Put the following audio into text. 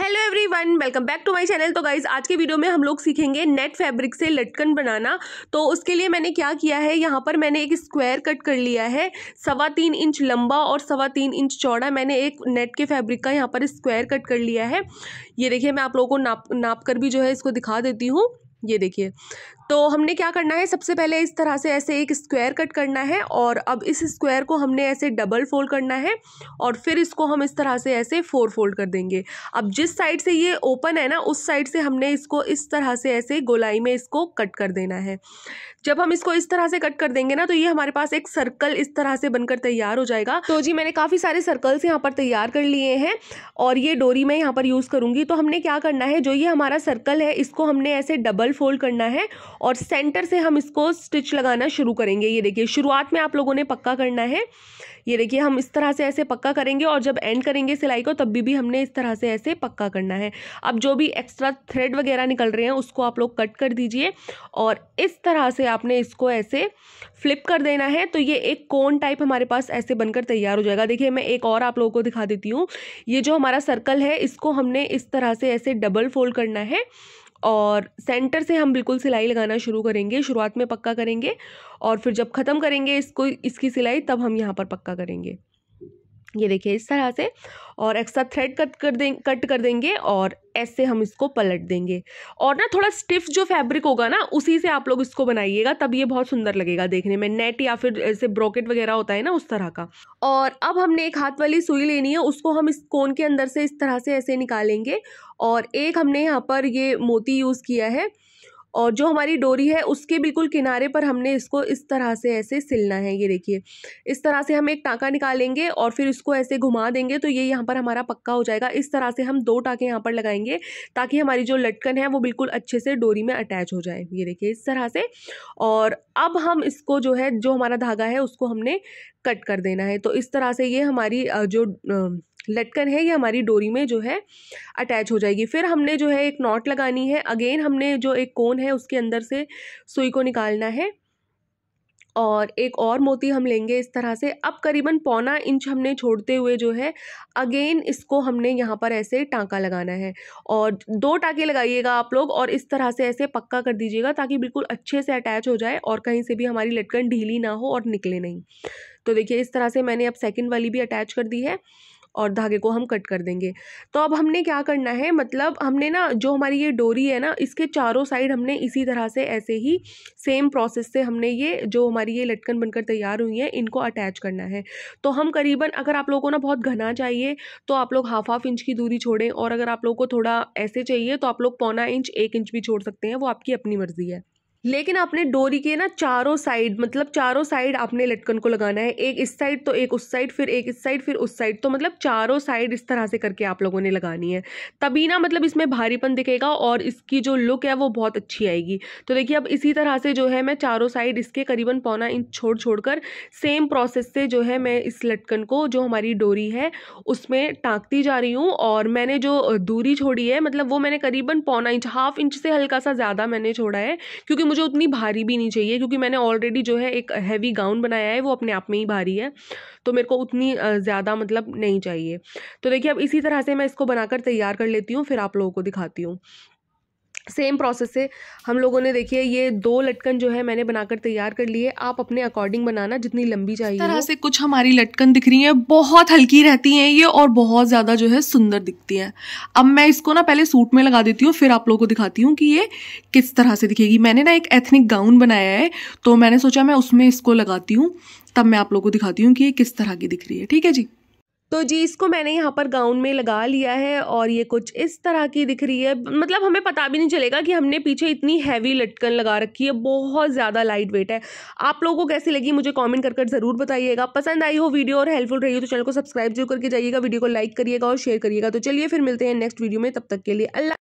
hello everyone welcome back to my channel तो guys आज के वीडियो में हम लोग सीखेंगे नेट फैब्रिक से लटकन बनाना तो उसके लिए मैंने क्या किया है यहाँ पर मैंने एक स्क्वायर कट कर लिया है सवा तीन इंच लंबा और सवा तीन इंच चौड़ा मैंने एक नेट के फैब्रिक का यहाँ पर स्क्वायर कट कर लिया है ये देखिए मैं आप लोगों को नाप नाप कर भी जो है इसको दिखा देती हूँ ये देखिए तो हमने क्या करना है सबसे पहले इस तरह से ऐसे एक स्क्वायर कट करना है और अब इस स्क्वायर को हमने ऐसे डबल फोल्ड करना है और फिर इसको हम इस तरह से ऐसे फोर फोल्ड कर देंगे अब जिस साइड से ये ओपन है ना उस साइड से हमने इसको इस तरह से ऐसे गोलाई में इसको कट कर देना है जब हम इसको इस तरह से कट कर देंगे ना तो ये हमारे पास एक सर्कल इस तरह से बनकर तैयार हो जाएगा तो जी मैंने काफ़ी सारे सर्कल्स यहाँ पर तैयार कर लिए हैं और ये डोरी मैं यहाँ पर यूज़ करूँगी तो हमने क्या करना है जो ये हमारा सर्कल है इसको हमने ऐसे डबल फोल्ड करना है और सेंटर से हम इसको स्टिच लगाना शुरू करेंगे ये देखिए शुरुआत में आप लोगों ने पक्का करना है ये देखिए हम इस तरह से ऐसे पक्का करेंगे और जब एंड करेंगे सिलाई को तब भी, भी हमने इस तरह से ऐसे पक्का करना है अब जो भी एक्स्ट्रा थ्रेड वगैरह निकल रहे हैं उसको आप लोग कट कर दीजिए और इस तरह से आपने इसको ऐसे फ्लिप कर देना है तो ये एक कोन टाइप हमारे पास ऐसे बनकर तैयार हो जाएगा देखिए मैं एक और आप लोगों को दिखा देती हूँ ये जो हमारा सर्कल है इसको हमने इस तरह से ऐसे डबल फोल्ड करना है और सेंटर से हम बिल्कुल सिलाई लगाना शुरू करेंगे शुरुआत में पक्का करेंगे और फिर जब ख़त्म करेंगे इसको इसकी सिलाई तब हम यहाँ पर पक्का करेंगे ये देखिए इस तरह से और एक्स्ट्रा थ्रेड कट कर दें कट कर देंगे और ऐसे हम इसको पलट देंगे और ना थोड़ा स्टिफ जो फैब्रिक होगा ना उसी से आप लोग इसको बनाइएगा तब ये बहुत सुंदर लगेगा देखने में नेट या फिर ऐसे ब्रोकेट वगैरह होता है ना उस तरह का और अब हमने एक हाथ वाली सुई लेनी है उसको हम इस कोन के अंदर से इस तरह से ऐसे निकालेंगे और एक हमने यहाँ पर ये मोती यूज़ किया है और जो हमारी डोरी है उसके बिल्कुल किनारे पर हमने इसको इस तरह से ऐसे सिलना है ये देखिए इस तरह से हम एक टाँका निकालेंगे और फिर इसको ऐसे घुमा देंगे तो ये यहाँ पर हमारा पक्का हो जाएगा इस तरह से हम दो टाँके यहाँ पर लगाएंगे ताकि हमारी जो लटकन है वो बिल्कुल अच्छे से डोरी में अटैच हो जाए ये देखिए इस तरह से और अब हम इसको जो है जो हमारा धागा है उसको हमने कट कर देना है तो इस तरह से ये हमारी जो लटकन है ये हमारी डोरी में जो है अटैच हो जाएगी फिर हमने जो है एक नॉट लगानी है अगेन हमने जो एक कोन है उसके अंदर से सुई को निकालना है और एक और मोती हम लेंगे इस तरह से अब करीबन पौना इंच हमने छोड़ते हुए जो है अगेन इसको हमने यहाँ पर ऐसे टाँका लगाना है और दो टाँके लगाइएगा आप लोग और इस तरह से ऐसे पक्का कर दीजिएगा ताकि बिल्कुल अच्छे से अटैच हो जाए और कहीं से भी हमारी लटकन ढीली ना हो और निकले नहीं तो देखिए इस तरह से मैंने अब सेकेंड वाली भी अटैच कर दी है और धागे को हम कट कर देंगे तो अब हमने क्या करना है मतलब हमने ना जो हमारी ये डोरी है ना इसके चारों साइड हमने इसी तरह से ऐसे ही सेम प्रोसेस से हमने ये जो हमारी ये लटकन बनकर तैयार हुई है इनको अटैच करना है तो हम करीबन अगर आप लोगों को ना बहुत घना चाहिए तो आप लोग हाफ हाफ इंच की दूरी छोड़ें और अगर आप लोग को थोड़ा ऐसे चाहिए तो आप लोग पौना इंच एक इंच भी छोड़ सकते हैं वो आपकी अपनी मर्ज़ी है लेकिन आपने डोरी के ना चारों साइड मतलब चारों साइड आपने लटकन को लगाना है एक इस साइड तो एक उस साइड फिर एक इस साइड फिर उस साइड तो मतलब चारों साइड इस तरह से करके आप लोगों ने लगानी है तभी ना मतलब इसमें भारीपन दिखेगा और इसकी जो लुक है वो बहुत अच्छी आएगी तो देखिए अब इसी तरह से जो है मैं चारों साइड इसके करीबन पौना इंच छोड़ छोड़ कर सेम प्रोसेस से जो है मैं इस लटकन को जो हमारी डोरी है उसमें टाँकती जा रही हूँ और मैंने जो दूरी छोड़ी है मतलब वो मैंने करीबन पौना इंच हाफ इंच से हल्का सा ज़्यादा मैंने छोड़ा है क्योंकि मुझे उतनी भारी भी नहीं चाहिए क्योंकि मैंने ऑलरेडी जो है एक हैवी गाउन बनाया है वो अपने आप में ही भारी है तो मेरे को उतनी ज़्यादा मतलब नहीं चाहिए तो देखिए अब इसी तरह से मैं इसको बनाकर तैयार कर लेती हूँ फिर आप लोगों को दिखाती हूँ सेम प्रोसेस से हम लोगों ने देखिए ये दो लटकन जो है मैंने बनाकर तैयार कर लिए आप अपने अकॉर्डिंग बनाना जितनी लंबी चाहिए तरह से कुछ हमारी लटकन दिख रही है बहुत हल्की रहती हैं ये और बहुत ज़्यादा जो है सुंदर दिखती हैं अब मैं इसको ना पहले सूट में लगा देती हूँ फिर आप लोगों को दिखाती हूँ कि ये किस तरह से दिखेगी मैंने ना एक एथनिक गाउन बनाया है तो मैंने सोचा मैं उसमें इसको लगाती हूँ तब मैं आप लोगों को दिखाती हूँ कि ये किस तरह की दिख रही है ठीक है जी तो जी इसको मैंने यहाँ पर गाउन में लगा लिया है और ये कुछ इस तरह की दिख रही है मतलब हमें पता भी नहीं चलेगा कि हमने पीछे इतनी हैवी लटकन लगा रखी है बहुत ज़्यादा लाइट वेट है आप लोगों को कैसी लगी मुझे कमेंट कर कर ज़रूर बताइएगा पसंद आई हो वीडियो और हेल्पफुल रही हो तो चैनल को सब्सक्राइब जरूर करके जाइएगा वीडियो को लाइक करिएगा और शेयर करिएगा तो चलिए फिर मिलते हैं नेक्स्ट वीडियो में तब तक के लिए अल्लाह